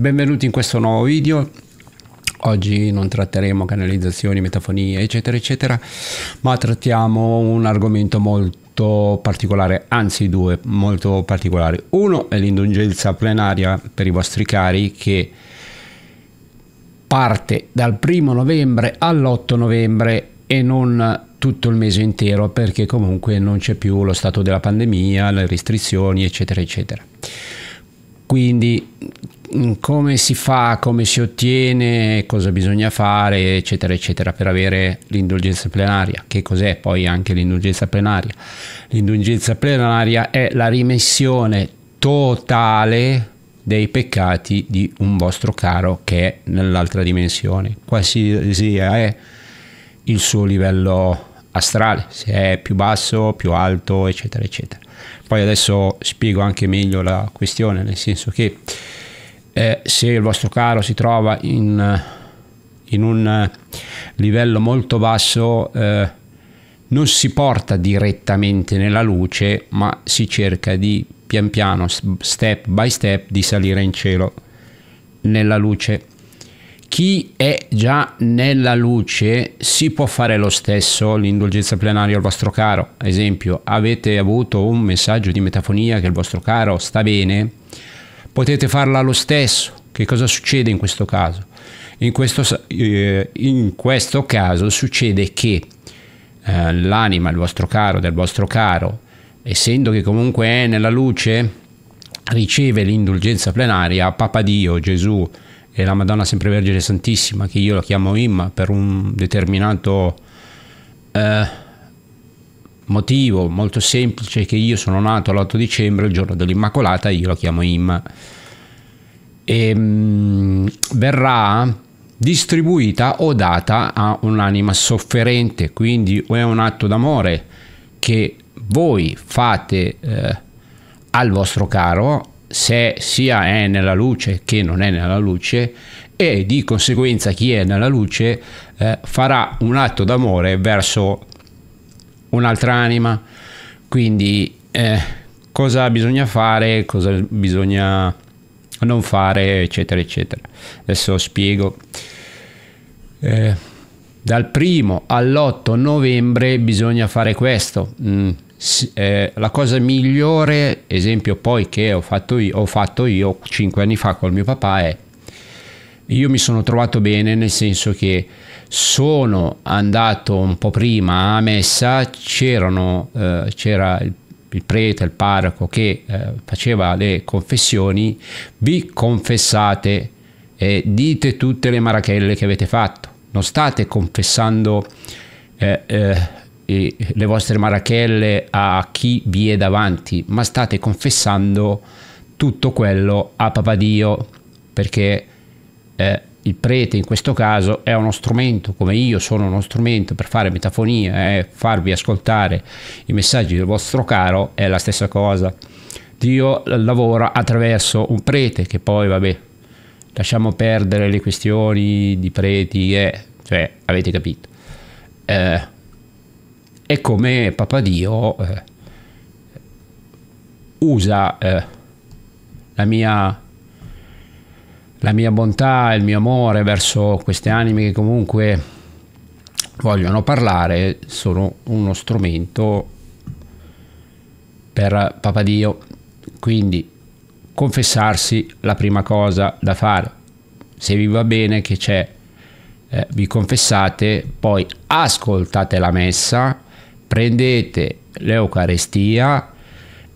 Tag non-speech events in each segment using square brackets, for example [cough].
Benvenuti in questo nuovo video. Oggi non tratteremo canalizzazioni, metafonie, eccetera, eccetera, ma trattiamo un argomento molto particolare, anzi due molto particolari. Uno è l'indulgenza plenaria per i vostri cari che parte dal primo novembre all'8 novembre e non tutto il mese intero perché comunque non c'è più lo stato della pandemia, le restrizioni, eccetera, eccetera. Quindi mm, come si fa, come si ottiene, cosa bisogna fare, eccetera, eccetera, per avere l'indulgenza plenaria. Che cos'è poi anche l'indulgenza plenaria? L'indulgenza plenaria è la rimessione totale dei peccati di un vostro caro che è nell'altra dimensione, qualsiasi è il suo livello astrale, se è più basso, più alto, eccetera, eccetera. Poi adesso spiego anche meglio la questione, nel senso che eh, se il vostro caro si trova in, in un eh, livello molto basso, eh, non si porta direttamente nella luce, ma si cerca di pian piano, step by step, di salire in cielo nella luce chi è già nella luce si può fare lo stesso l'indulgenza plenaria al vostro caro. Ad esempio, avete avuto un messaggio di metafonia che il vostro caro sta bene, potete farla lo stesso. Che cosa succede in questo caso? In questo, eh, in questo caso succede che eh, l'anima, il vostro caro, del vostro caro, essendo che comunque è nella luce, riceve l'indulgenza plenaria, Papa Dio, Gesù, e la Madonna Sempre Vergine Santissima, che io la chiamo Imma per un determinato eh, motivo molto semplice, che io sono nato l'8 dicembre, il giorno dell'Immacolata, io la chiamo Imma. E, ehm, mh, verrà distribuita o data a un'anima sofferente, quindi è un atto d'amore che voi fate eh, al vostro caro se sia è nella luce che non è nella luce e di conseguenza chi è nella luce eh, farà un atto d'amore verso un'altra anima. Quindi eh, cosa bisogna fare, cosa bisogna non fare, eccetera, eccetera. Adesso spiego. Eh, dal primo all'8 novembre bisogna fare questo. Mm eh, la cosa migliore, esempio poi che ho fatto, io, ho fatto io 5 anni fa col mio papà è io mi sono trovato bene nel senso che sono andato un po' prima a messa, c'erano, eh, c'era il, il, prete, il parroco che eh, faceva le confessioni, vi confessate e dite tutte le marachelle che avete fatto, non state confessando eh, eh le vostre marachelle a chi vi è davanti, ma state confessando tutto quello a Papa Dio, perché eh, il prete in questo caso è uno strumento, come io sono uno strumento per fare metafonia e eh, farvi ascoltare i messaggi del vostro caro, è la stessa cosa. Dio lavora attraverso un prete che poi, vabbè, lasciamo perdere le questioni di preti, eh, cioè, avete capito. Eh, e come Papadio eh, usa eh, la, mia, la mia bontà, il mio amore verso queste anime che comunque vogliono parlare, sono uno strumento per Papa Dio. Quindi confessarsi la prima cosa da fare. Se vi va bene che c'è, eh, vi confessate, poi ascoltate la messa prendete l'Eucarestia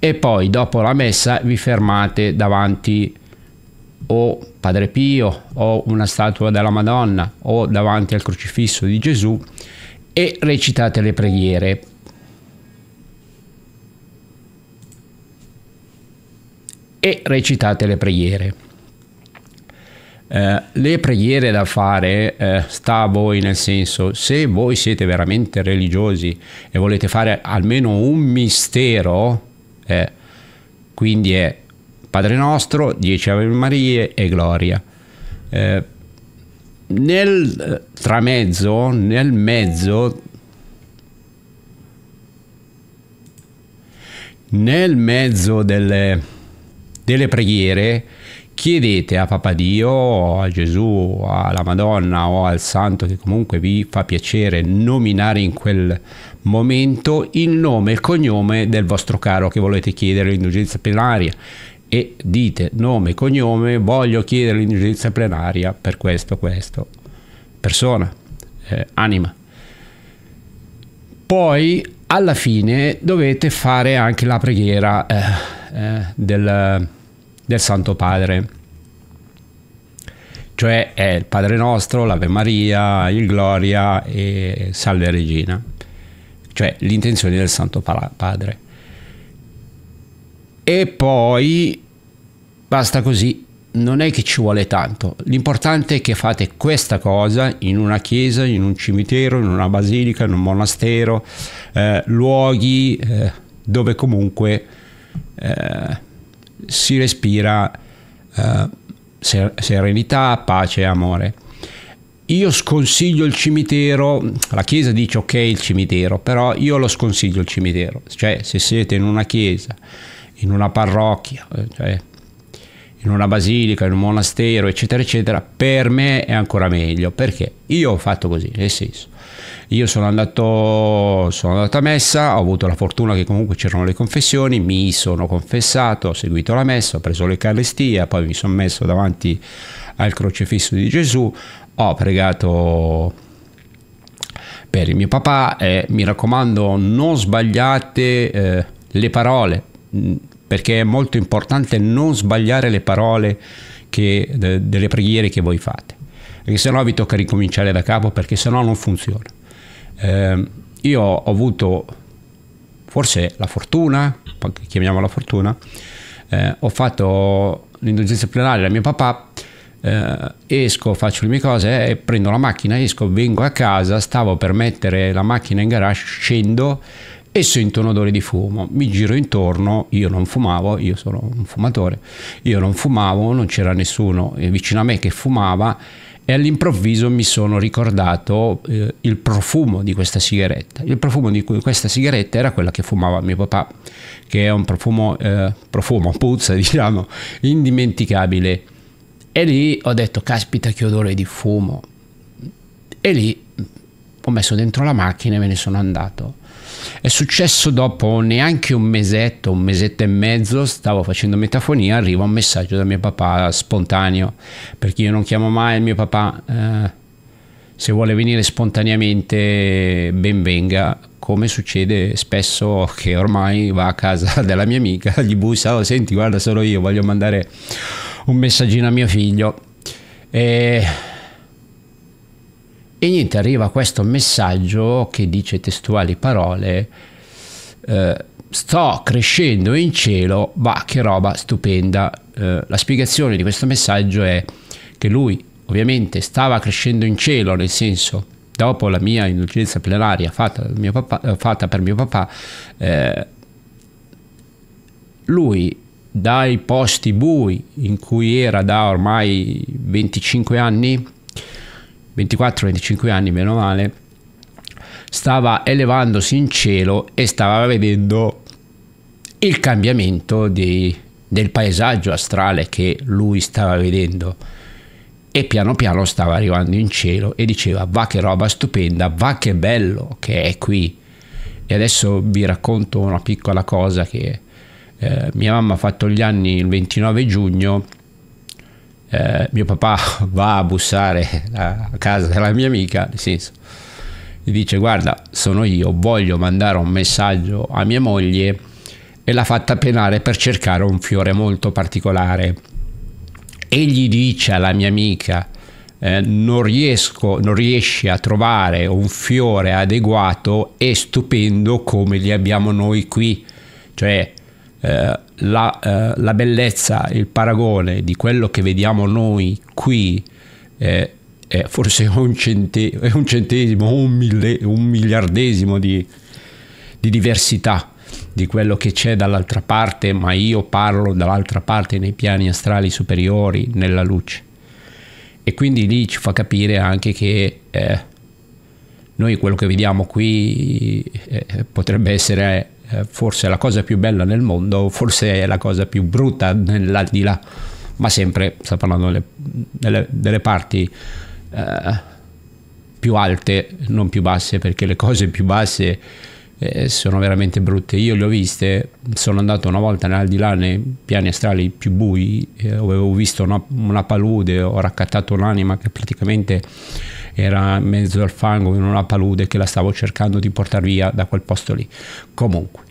e poi dopo la messa vi fermate davanti o Padre Pio o una statua della Madonna o davanti al crocifisso di Gesù e recitate le preghiere. E recitate le preghiere. Eh, le preghiere da fare eh, sta a voi, nel senso, se voi siete veramente religiosi e volete fare almeno un mistero, eh, quindi è Padre nostro, Dieci Ave Marie e Gloria. Eh, nel eh, tramezzo, nel mezzo, nel mezzo delle, delle preghiere, chiedete a Papa Dio a Gesù alla Madonna o al Santo che comunque vi fa piacere nominare in quel momento il nome e il cognome del vostro caro che volete chiedere l'indulgenza plenaria e dite nome e cognome voglio chiedere l'indulgenza plenaria per questo questo persona eh, anima poi alla fine dovete fare anche la preghiera eh, eh, del del Santo Padre. Cioè è il Padre nostro, l'Ave Maria, il Gloria e Salve Regina, cioè l'intenzione del Santo Padre. E poi basta così, non è che ci vuole tanto, l'importante è che fate questa cosa in una chiesa, in un cimitero, in una basilica, in un monastero, eh, luoghi eh, dove comunque eh, si respira eh, serenità, pace e amore. Io sconsiglio il cimitero, la chiesa dice ok il cimitero, però io lo sconsiglio il cimitero, cioè se siete in una chiesa, in una parrocchia, eh, cioè in una basilica, in un monastero, eccetera, eccetera, per me è ancora meglio, perché io ho fatto così, nel senso, io sono andato, sono andato a messa, ho avuto la fortuna che comunque c'erano le confessioni, mi sono confessato, ho seguito la messa, ho preso l'Eucaristia, poi mi sono messo davanti al crocifisso di Gesù, ho pregato per il mio papà e mi raccomando non sbagliate eh, le parole mm, perché è molto importante non sbagliare le parole che, de, delle preghiere che voi fate perché sennò vi tocca ricominciare da capo perché sennò non funziona. Eh, io ho avuto forse la fortuna, chiamiamola fortuna, eh, ho fatto l'indulgenza plenaria da mio papà, eh, esco, faccio le mie cose, eh, prendo la macchina, esco, vengo a casa, stavo per mettere la macchina in garage, scendo e sento un odore di fumo, mi giro intorno, io non fumavo, io sono un fumatore, io non fumavo, non c'era nessuno eh, vicino a me che fumava e all'improvviso mi sono ricordato eh, il profumo di questa sigaretta. Il profumo di questa sigaretta era quella che fumava mio papà, che è un profumo, eh, profumo puzza [laughs] diciamo, indimenticabile. E lì ho detto, caspita che odore di fumo. E lì ho messo dentro la macchina e me ne sono andato. È successo dopo neanche un mesetto, un mesetto e mezzo, stavo facendo metafonia, arriva un messaggio da mio papà spontaneo, perché io non chiamo mai il mio papà, eh, se vuole venire spontaneamente ben venga, come succede spesso che ormai va a casa [laughs] della mia amica, gli bussa, oh, senti guarda sono io, voglio mandare un messaggino a mio figlio. E e niente, arriva questo messaggio che dice testuali parole, eh, sto crescendo in cielo, ma che roba stupenda. Eh, la spiegazione di questo messaggio è che lui ovviamente stava crescendo in cielo, nel senso dopo la mia indulgenza plenaria fatta, mio papà, eh, fatta per mio papà, eh, lui dai posti bui in cui era da ormai 25 anni, 24-25 anni, meno male, stava elevandosi in cielo e stava vedendo il cambiamento di, del paesaggio astrale che lui stava vedendo e piano piano stava arrivando in cielo e diceva va che roba stupenda, va che bello che è qui. E adesso vi racconto una piccola cosa che eh, mia mamma ha fatto gli anni il 29 giugno eh, mio papà [laughs] va a bussare a casa della mia amica, nel senso, gli dice guarda sono io, voglio mandare un messaggio a mia moglie e l'ha fatta penare per cercare un fiore molto particolare. Egli dice alla mia amica eh, non, riesco, non riesci a trovare un fiore adeguato e stupendo come li abbiamo noi qui, cioè eh, la, eh, la, bellezza, il paragone di quello che vediamo noi qui eh, è forse un, cente- un centesimo, un, mille- un miliardesimo di, di, diversità di quello che c'è dall'altra parte, ma io parlo dall'altra parte nei piani astrali superiori, nella luce. E quindi lì ci fa capire anche che eh, noi quello che vediamo qui eh, potrebbe essere eh, forse è la cosa più bella nel mondo, forse è la cosa più brutta nell'aldilà, ma sempre sta parlando delle, delle, delle parti eh, più alte, non più basse, perché le cose più basse eh, sono veramente brutte. Io le ho viste, sono andato una volta nell'aldilà nei piani astrali più bui, avevo eh, visto una, una palude, ho raccattato un'anima che praticamente era in mezzo al fango in una palude che la stavo cercando di portare via da quel posto lì. Comunque,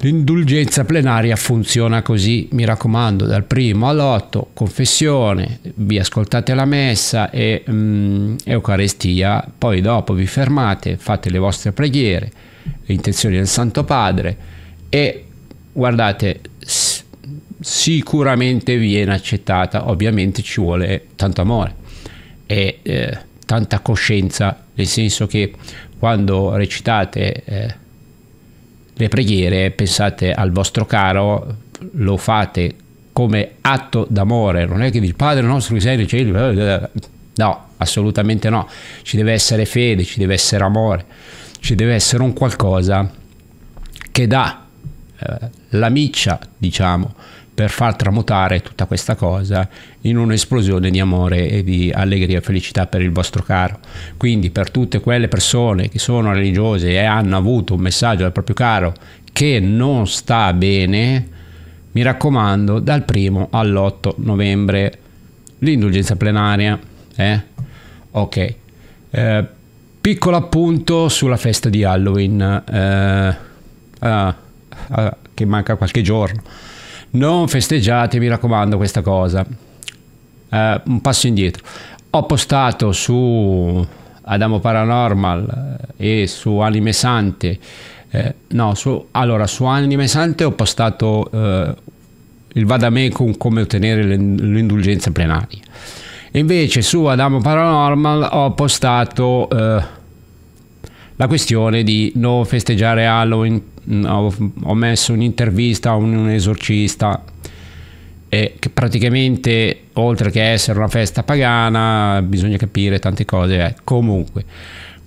L'indulgenza plenaria funziona così, mi raccomando, dal primo all'otto, confessione, vi ascoltate la messa e mm, Eucaristia, poi dopo vi fermate, fate le vostre preghiere, le intenzioni del Santo Padre e guardate, sicuramente viene accettata, ovviamente ci vuole tanto amore. E, eh, tanta coscienza, nel senso che quando recitate eh, le preghiere pensate al vostro caro, lo fate come atto d'amore, non è che il Padre nostro che sei nei cieli, eh, eh, eh. no, assolutamente no, ci deve essere fede, ci deve essere amore, ci deve essere un qualcosa che dà eh, la miccia, diciamo, per far tramutare tutta questa cosa in un'esplosione di amore e di allegria e felicità per il vostro caro. Quindi per tutte quelle persone che sono religiose e hanno avuto un messaggio dal proprio caro che non sta bene, mi raccomando, dal primo all'8 novembre l'indulgenza plenaria. Eh? Ok. Eh, piccolo appunto sulla festa di Halloween, eh, ah, ah, che manca qualche giorno. Non festeggiate, mi raccomando, questa cosa. Eh, un passo indietro. Ho postato su Adamo Paranormal eh, e su Anime Sante. Eh, no, su, allora su Anime Sante ho postato eh, il Vadamecum come ottenere l'indulgenza plenaria. Invece su Adamo Paranormal ho postato eh, la questione di non festeggiare Halloween Mm, ho, ho messo un'intervista a un, un esorcista e che praticamente oltre che essere una festa pagana bisogna capire tante cose eh. comunque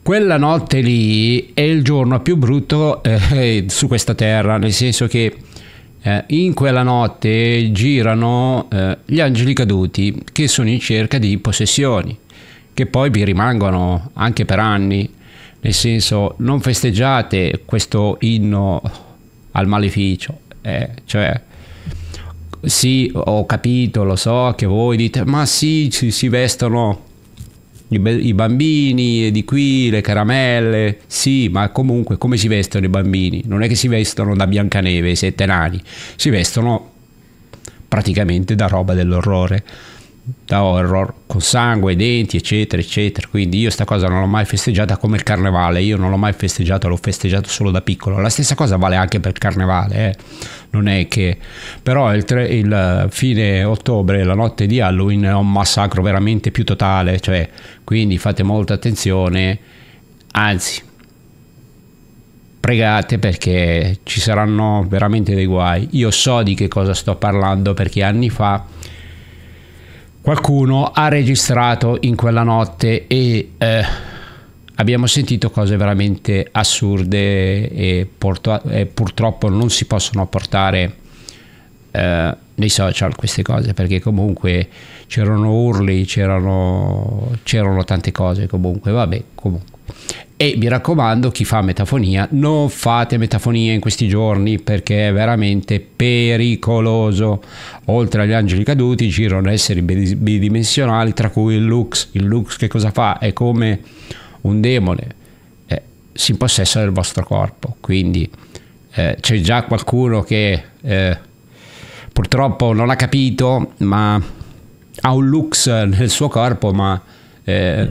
quella notte lì è il giorno più brutto eh, [laughs] su questa terra nel senso che eh, in quella notte girano eh, gli angeli caduti che sono in cerca di possessioni che poi vi rimangono anche per anni nel senso non festeggiate questo inno al maleficio, eh, cioè sì ho capito, lo so che voi dite ma sì ci, si vestono i, i bambini di qui, le caramelle, sì ma comunque come si vestono i bambini? Non è che si vestono da Biancaneve, i sette nani, si vestono praticamente da roba dell'orrore da horror con sangue, denti, eccetera, eccetera. Quindi io sta cosa non l'ho mai festeggiata come il carnevale, io non l'ho mai festeggiato, l'ho festeggiato solo da piccolo. La stessa cosa vale anche per il carnevale, eh. non è che... Però il, tre, il eh, fine ottobre, la notte di Halloween, è un massacro veramente più totale, cioè, quindi fate molta attenzione, anzi, pregate perché ci saranno veramente dei guai. Io so di che cosa sto parlando perché anni fa qualcuno ha registrato in quella notte e eh, abbiamo sentito cose veramente assurde e, e purtroppo non si possono portare eh, nei social queste cose perché comunque c'erano urli, c'erano, tante cose comunque, vabbè, comunque. E mi raccomando, chi fa metafonia, non fate metafonia in questi giorni perché è veramente pericoloso. Oltre agli angeli caduti girano esseri bidimensionali, tra cui il Lux. Il Lux che cosa fa? È come un demone, eh, si impossessa del vostro corpo. Quindi eh, c'è già qualcuno che eh, purtroppo non ha capito, ma ha un Lux nel suo corpo, ma eh,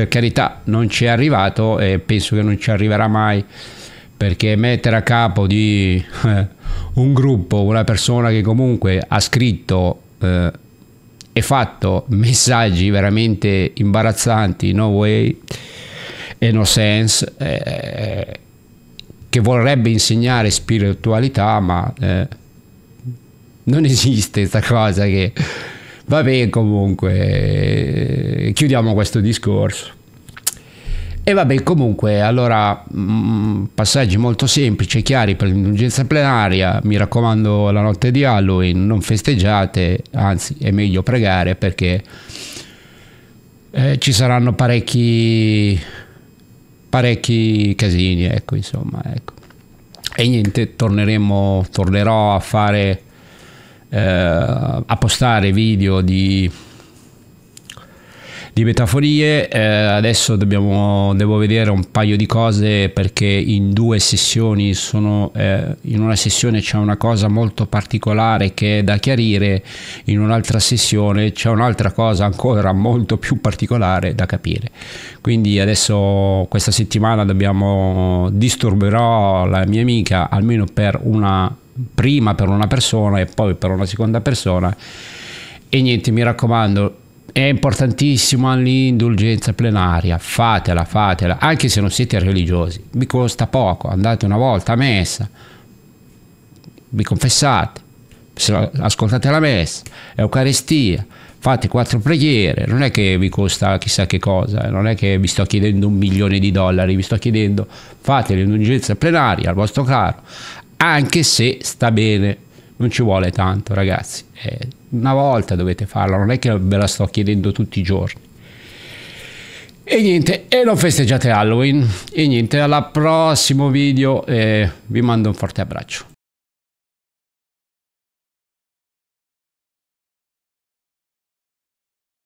per carità non ci è arrivato e penso che non ci arriverà mai perché mettere a capo di eh, un gruppo una persona che comunque ha scritto eh, e fatto messaggi veramente imbarazzanti, no way e no sense, eh, che vorrebbe insegnare spiritualità, ma eh, non esiste questa cosa che Va bene, comunque, chiudiamo questo discorso. E va bene, comunque, allora, mm, passaggi molto semplici e chiari per l'indulgenza plenaria. Mi raccomando, la notte di Halloween non festeggiate, anzi, è meglio pregare perché eh, ci saranno parecchi, parecchi casini, ecco, insomma, ecco. E niente, torneremo, tornerò a fare eh, a postare video di, di metaforie. Eh, adesso dobbiamo, devo vedere un paio di cose perché in due sessioni sono, eh, in una sessione c'è una cosa molto particolare che è da chiarire, in un'altra sessione c'è un'altra cosa ancora molto più particolare da capire. Quindi adesso questa settimana dobbiamo disturberò la mia amica almeno per una prima per una persona e poi per una seconda persona. E niente, mi raccomando, è importantissima l'indulgenza plenaria, fatela, fatela, anche se non siete religiosi, vi costa poco, andate una volta a messa, vi confessate, ascoltate la messa, Eucaristia, fate quattro preghiere, non è che vi costa chissà che cosa, eh, non è che vi sto chiedendo un milione di dollari, vi sto chiedendo fate l'indulgenza plenaria al vostro caro, anche se sta bene. Non ci vuole tanto, ragazzi. Eh, una volta dovete farla, non è che ve la sto chiedendo tutti i giorni. E niente, e non festeggiate Halloween. E niente, al prossimo video. Eh, vi mando un forte abbraccio.